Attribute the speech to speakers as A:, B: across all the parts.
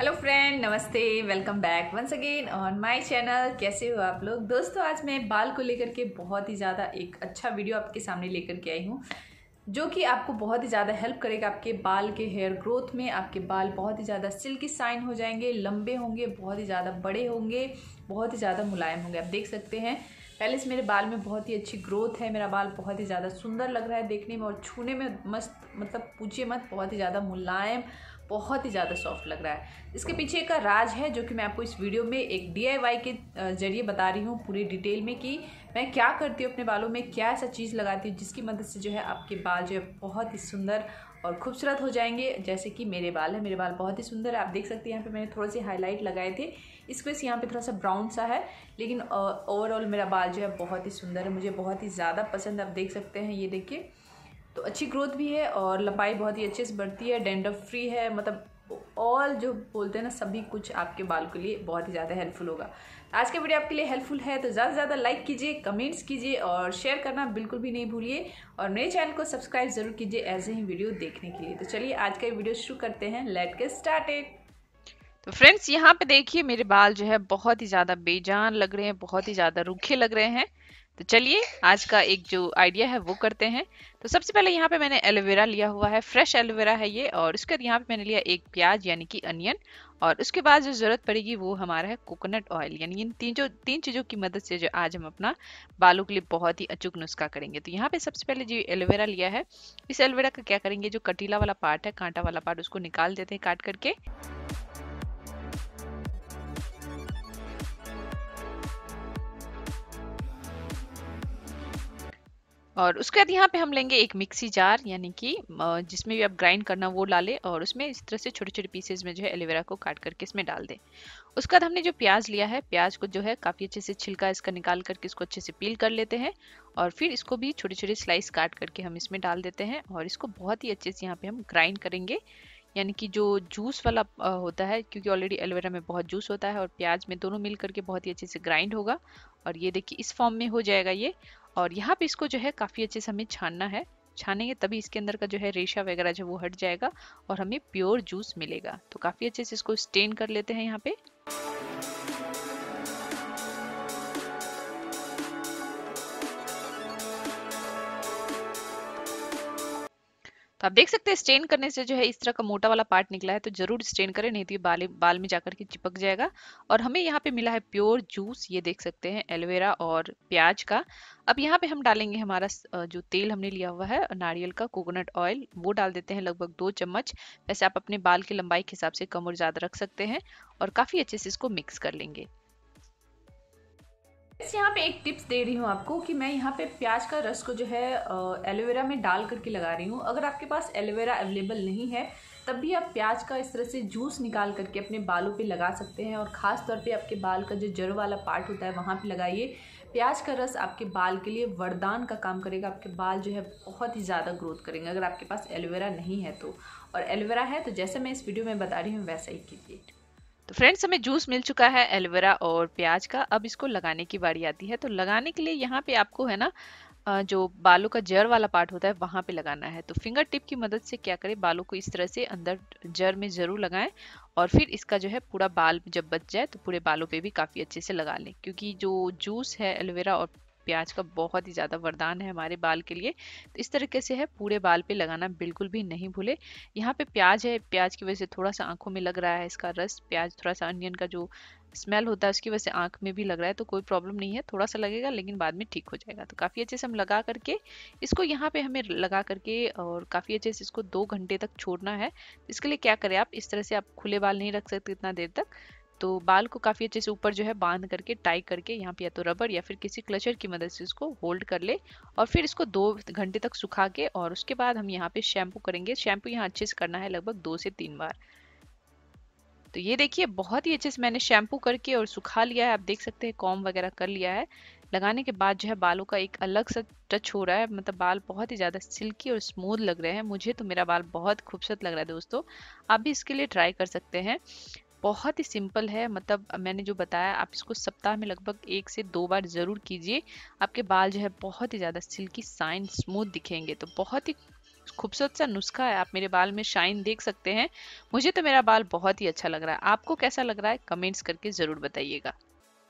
A: hello friend नमस्ते welcome back once again on my channel कैसे हो आप लोग दोस्तों आज मैं बाल को लेकर के बहुत ही ज़्यादा एक अच्छा वीडियो आपके सामने लेकर के आई हूँ जो कि आपको बहुत ही ज़्यादा हेल्प करेगा आपके बाल के हेयर ग्रोथ में आपके बाल बहुत ही ज़्यादा सिल्की साइन हो जाएंगे लंबे होंगे बहुत ही ज़्यादा बड़े होंगे बहुत ही ज़्यादा मुलायम होंगे आप देख सकते हैं पहले से मेरे बाल में बहुत ही अच्छी ग्रोथ है मेरा बाल बहुत ही ज़्यादा सुंदर लग रहा है देखने में और छूने में मस्त मतलब पूछिए मत बहुत ही ज़्यादा मुलायम बहुत ही ज़्यादा सॉफ्ट लग रहा है इसके पीछे का राज है जो कि मैं आपको इस वीडियो में एक डी के जरिए बता रही हूँ पूरी डिटेल में कि मैं क्या करती हूँ अपने बालों में क्या ऐसा चीज़ लगाती हूँ जिसकी मदद से जो है आपके बाल जो है बहुत ही सुंदर और खूबसूरत हो जाएंगे जैसे कि मेरे बाल है मेरे बाल बहुत ही सुंदर है आप देख सकते हैं यहाँ पे मैंने थोड़े से हाईलाइट लगाए थे इस वजह से यहाँ पे थोड़ा सा ब्राउन सा है लेकिन ओवरऑल मेरा बाल जो है बहुत ही सुंदर है मुझे बहुत ही ज़्यादा पसंद आप देख सकते हैं ये देखिए तो अच्छी ग्रोथ भी है और लंबाई बहुत ही अच्छे से बढ़ती है डेंडफ फ्री है मतलब ऑल जो बोलते हैं ना सभी कुछ आपके बाल के लिए बहुत ही ज़्यादा हेल्पफुल होगा आज का वीडियो आपके लिए हेल्पफुल है तो ज़्यादा से ज़्यादा लाइक कीजिए कमेंट्स कीजिए और शेयर करना बिल्कुल भी नहीं भूलिए और मेरे चैनल को सब्सक्राइब ज़रूर कीजिए ऐसे ही वीडियो देखने के लिए तो चलिए आज का वीडियो शुरू करते हैं लेट के स्टार्टेड तो फ्रेंड्स यहाँ पे देखिए मेरे बाल जो है बहुत ही ज़्यादा बेजान लग रहे हैं बहुत ही ज़्यादा रूखे लग रहे हैं तो चलिए आज का एक जो आइडिया है वो करते हैं तो सबसे पहले यहाँ पे मैंने एलोवेरा लिया हुआ है फ्रेश एलोवेरा है ये और उसके बाद यहाँ पे मैंने लिया एक प्याज यानी कि अनियन और उसके बाद जो ज़रूरत पड़ेगी वो हमारा है कोकोनट ऑयल यानी इन तीन जो तीन चीज़ों की मदद से जो आज हम अपना बालों के लिए बहुत ही अचूक नुस्खा करेंगे तो यहाँ पे सबसे पहले जो एलोवेरा लिया है इस एलोवेरा का क्या करेंगे जो कटीला वाला पार्ट है कांटा वाला पार्ट उसको निकाल देते हैं काट करके और उसके बाद यहाँ पे हम लेंगे एक मिक्सी जार यानी कि जिसमें भी आप ग्राइंड करना वो ला लें और उसमें इस तरह से छोटे छोटे पीसेज में जो है एलोवेरा को काट करके इसमें डाल दें उसके बाद हमने जो प्याज लिया है प्याज को जो है काफ़ी अच्छे से छिलका इसका निकाल करके इसको अच्छे से पील कर लेते हैं और फिर इसको भी छोटे छोटे स्लाइस काट करके हम इसमें डाल देते हैं और इसको बहुत ही अच्छे से यहाँ पर हम ग्राइंड करेंगे यानी कि जो जूस वाला होता है क्योंकि ऑलरेडी एलोवेरा में बहुत जूस होता है और प्याज में दोनों मिल करके बहुत ही अच्छे से ग्राइंड होगा और ये देखिए इस फॉर्म में हो जाएगा ये और यहाँ पे इसको जो है काफ़ी अच्छे से हमें छानना है छानेंगे तभी इसके अंदर का जो है रेशा वगैरह जो वो हट जाएगा और हमें प्योर जूस मिलेगा तो काफ़ी अच्छे से इसको स्टेन कर लेते हैं यहाँ पे तो आप देख सकते हैं स्टेन करने से जो है इस तरह का मोटा वाला पार्ट निकला है तो जरूर स्टेन करें नहीं तो ये बाल बाल में जाकर के चिपक जाएगा और हमें यहाँ पे मिला है प्योर जूस ये देख सकते हैं एलोवेरा और प्याज का अब यहाँ पे हम डालेंगे हमारा जो तेल हमने लिया हुआ है नारियल का कोकोनट ऑयल वो डाल देते हैं लगभग दो चम्मच वैसे आप अपने बाल की लंबाई के हिसाब से कम और ज़्यादा रख सकते हैं और काफ़ी अच्छे से इसको मिक्स कर लेंगे यहाँ पे एक टिप्स दे रही हूँ आपको कि मैं यहाँ पे प्याज का रस को जो है एलोवेरा में डाल करके लगा रही हूँ अगर आपके पास एलोवेरा अवेलेबल नहीं है तब भी आप प्याज का इस तरह से जूस निकाल करके अपने बालों पे लगा सकते हैं और ख़ास तौर पे आपके बाल का जो जड़ वाला पार्ट होता है वहाँ पे लगाइए प्याज का रस आपके बाल के लिए वरदान का काम करेगा आपके बाल जो है बहुत ही ज़्यादा ग्रोथ करेंगे अगर आपके पास एलोवेरा नहीं है तो और एलोवेरा है तो जैसे मैं इस वीडियो में बता रही हूँ वैसा ही कीजिए तो फ्रेंड्स हमें जूस मिल चुका है एलोवेरा और प्याज का अब इसको लगाने की बारी आती है तो लगाने के लिए यहाँ पे आपको है ना जो बालों का जड़ वाला पार्ट होता है वहाँ पे लगाना है तो फिंगर टिप की मदद से क्या करें बालों को इस तरह से अंदर जड़ में ज़रूर लगाएं और फिर इसका जो है पूरा बाल जब बच जाए तो पूरे बालों पे भी काफ़ी अच्छे से लगा लें क्योंकि जो जूस है एलोवेरा और प्याज का बहुत ही ज़्यादा वरदान है हमारे बाल के लिए तो इस तरीके से है पूरे बाल पे लगाना बिल्कुल भी नहीं भूले यहाँ पे प्याज है प्याज की वजह से थोड़ा सा आँखों में लग रहा है इसका रस प्याज थोड़ा सा अनियन का जो स्मेल होता है उसकी वजह से आँख में भी लग रहा है तो कोई प्रॉब्लम नहीं है थोड़ा सा लगेगा लेकिन बाद में ठीक हो जाएगा तो काफ़ी अच्छे से हम लगा करके इसको यहाँ पे हमें लगा करके और काफ़ी अच्छे से इसको दो घंटे तक छोड़ना है इसके लिए क्या करें आप इस तरह से आप खुले बाल नहीं रख सकते इतना देर तक तो बाल को काफ़ी अच्छे से ऊपर जो है बांध करके टाई करके यहाँ पे या तो रबर या फिर किसी क्लचर की मदद से इसको होल्ड कर ले और फिर इसको दो घंटे तक सुखा के और उसके बाद हम यहाँ पे शैम्पू करेंगे शैम्पू यहाँ अच्छे से करना है लगभग दो से तीन बार तो ये देखिए बहुत ही अच्छे से मैंने शैम्पू करके और सुखा लिया है आप देख सकते हैं कॉम वगैरह कर लिया है लगाने के बाद जो है बालों का एक अलग सा टच हो रहा है मतलब बाल बहुत ही ज़्यादा सिल्की और स्मूथ लग रहे हैं मुझे तो मेरा बाल बहुत खूबसूरत लग रहा है दोस्तों आप भी इसके लिए ट्राई कर सकते हैं बहुत ही सिंपल है मतलब मैंने जो बताया आप इसको सप्ताह में लगभग एक से दो बार ज़रूर कीजिए आपके बाल जो है बहुत ही ज़्यादा सिल्की साइन स्मूथ दिखेंगे तो बहुत ही खूबसूरत सा नुस्खा है आप मेरे बाल में शाइन देख सकते हैं मुझे तो मेरा बाल बहुत ही अच्छा लग रहा है आपको कैसा लग रहा है कमेंट्स करके ज़रूर बताइएगा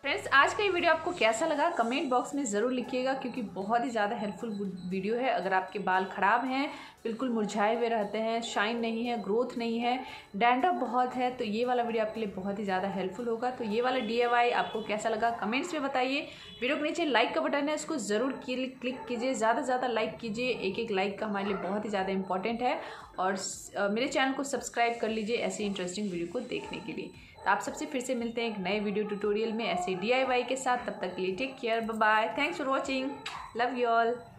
A: फ्रेंड्स आज का ये वीडियो आपको कैसा लगा कमेंट बॉक्स में ज़रूर लिखिएगा क्योंकि बहुत ही ज़्यादा हेल्पफुल वीडियो है अगर आपके बाल ख़राब हैं बिल्कुल मुरझाए हुए रहते हैं शाइन नहीं है ग्रोथ नहीं है डैंड्रफ बहुत है तो ये वाला वीडियो आपके लिए बहुत ही ज़्यादा हेल्पफुल होगा तो ये वाला डी आपको कैसा लगा कमेंट्स में बताइए वीडियो के नीचे लाइक का बटन है उसको ज़रूर क्लिक कीजिए ज़्यादा से ज़्यादा लाइक कीजिए एक एक लाइक का हमारे लिए बहुत ही ज़्यादा इंपॉर्टेंट है और मेरे चैनल को सब्सक्राइब कर लीजिए ऐसी इंटरेस्टिंग वीडियो को देखने के लिए तो आप सबसे फिर से मिलते हैं एक नए वीडियो ट्यूटोरियल में ऐसे डी के साथ तब तक के लिए take care bye thanks for watching love you all